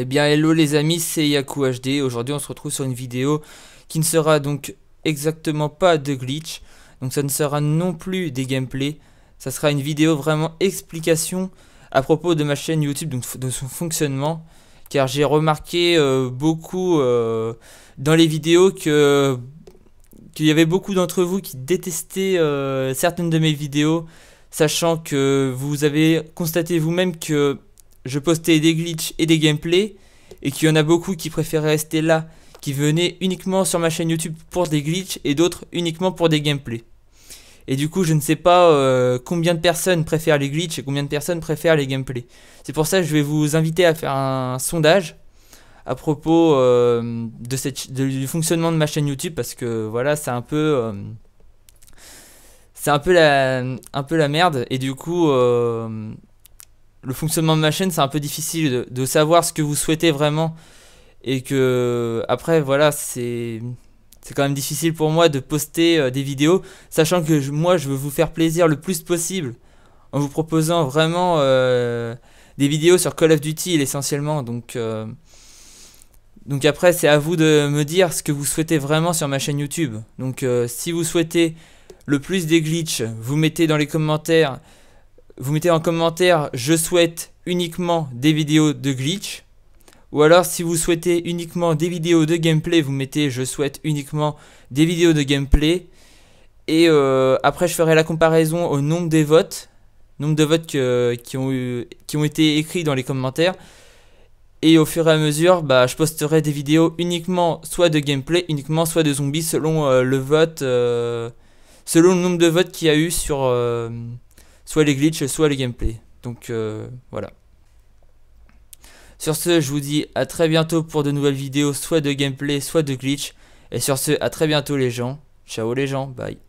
Eh bien hello les amis, c'est Yaku HD. Aujourd'hui on se retrouve sur une vidéo qui ne sera donc exactement pas de glitch. Donc ça ne sera non plus des gameplays. Ça sera une vidéo vraiment explication à propos de ma chaîne YouTube, donc de son fonctionnement. Car j'ai remarqué euh, beaucoup euh, dans les vidéos que qu'il y avait beaucoup d'entre vous qui détestaient euh, certaines de mes vidéos, sachant que vous avez constaté vous-même que je postais des glitches et des gameplays, et qu'il y en a beaucoup qui préféraient rester là, qui venaient uniquement sur ma chaîne YouTube pour des glitches et d'autres uniquement pour des gameplays. Et du coup, je ne sais pas euh, combien de personnes préfèrent les glitches et combien de personnes préfèrent les gameplays. C'est pour ça que je vais vous inviter à faire un sondage à propos euh, de cette, du fonctionnement de ma chaîne YouTube parce que voilà, c'est un peu euh, c'est un peu la un peu la merde et du coup le fonctionnement de ma chaîne, c'est un peu difficile de, savoir ce que vous souhaitez vraiment. Et que, après, voilà, c'est. C'est quand même difficile pour moi de poster euh, des vidéos, sachant que moi, je veux vous faire plaisir le plus possible en vous proposant vraiment euh, des vidéos sur Call of Duty essentiellement. Donc, euh, donc après, c'est à vous de me dire ce que vous souhaitez vraiment sur ma chaîne YouTube. Donc, si vous souhaitez le plus des glitches, vous mettez dans les commentaires vous mettez en commentaire je souhaite uniquement des vidéos de glitch. Ou alors si vous souhaitez uniquement des vidéos de gameplay, vous mettez je souhaite uniquement des vidéos de gameplay. Et euh, après je ferai la comparaison au nombre des votes, nombre de votes qui, ont qui ont été écrits dans les commentaires. Et au fur et à mesure, bah, je posterai des vidéos uniquement soit de gameplay, uniquement soit de zombies selon euh, le vote, euh, selon le nombre de votes qu'il y a eu sur soit les glitches, soit le gameplay. Donc euh, voilà. Sur ce, je vous dis à très bientôt pour de nouvelles vidéos, soit de gameplay, soit de glitch. Et sur ce, à très bientôt les gens. Ciao les gens, bye.